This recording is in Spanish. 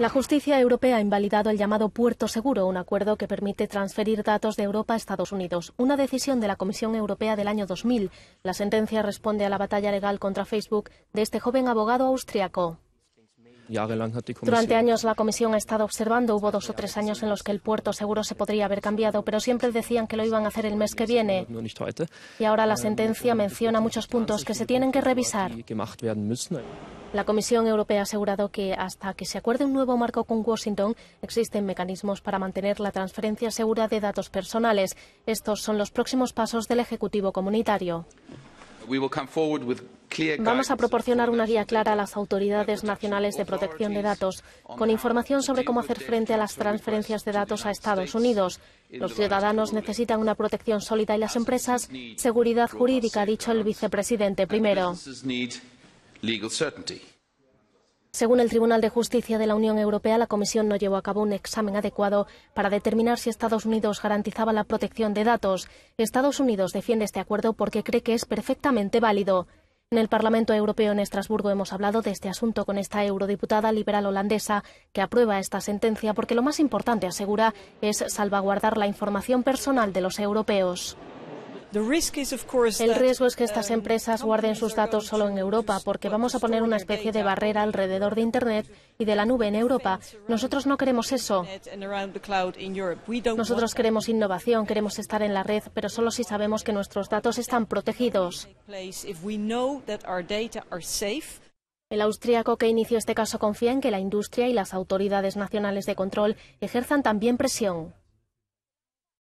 La justicia europea ha invalidado el llamado Puerto Seguro, un acuerdo que permite transferir datos de Europa a Estados Unidos, una decisión de la Comisión Europea del año 2000. La sentencia responde a la batalla legal contra Facebook de este joven abogado austriaco. Durante años la Comisión ha estado observando. Hubo dos o tres años en los que el puerto seguro se podría haber cambiado, pero siempre decían que lo iban a hacer el mes que viene. Y ahora la sentencia menciona muchos puntos que se tienen que revisar. La Comisión Europea ha asegurado que hasta que se acuerde un nuevo marco con Washington existen mecanismos para mantener la transferencia segura de datos personales. Estos son los próximos pasos del Ejecutivo Comunitario. Vamos a proporcionar una guía clara a las autoridades nacionales de protección de datos, con información sobre cómo hacer frente a las transferencias de datos a Estados Unidos. Los ciudadanos necesitan una protección sólida y las empresas seguridad jurídica, ha dicho el vicepresidente primero. Según el Tribunal de Justicia de la Unión Europea, la Comisión no llevó a cabo un examen adecuado para determinar si Estados Unidos garantizaba la protección de datos. Estados Unidos defiende este acuerdo porque cree que es perfectamente válido. En el Parlamento Europeo en Estrasburgo hemos hablado de este asunto con esta eurodiputada liberal holandesa que aprueba esta sentencia porque lo más importante, asegura, es salvaguardar la información personal de los europeos. El riesgo es que estas um, empresas guarden sus datos solo en Europa, porque vamos a poner una especie de barrera alrededor de Internet y de la nube en Europa. Nosotros no queremos eso. Nosotros queremos innovación, queremos estar en la red, pero solo si sabemos que nuestros datos están protegidos. El austríaco que inició este caso confía en que la industria y las autoridades nacionales de control ejerzan también presión.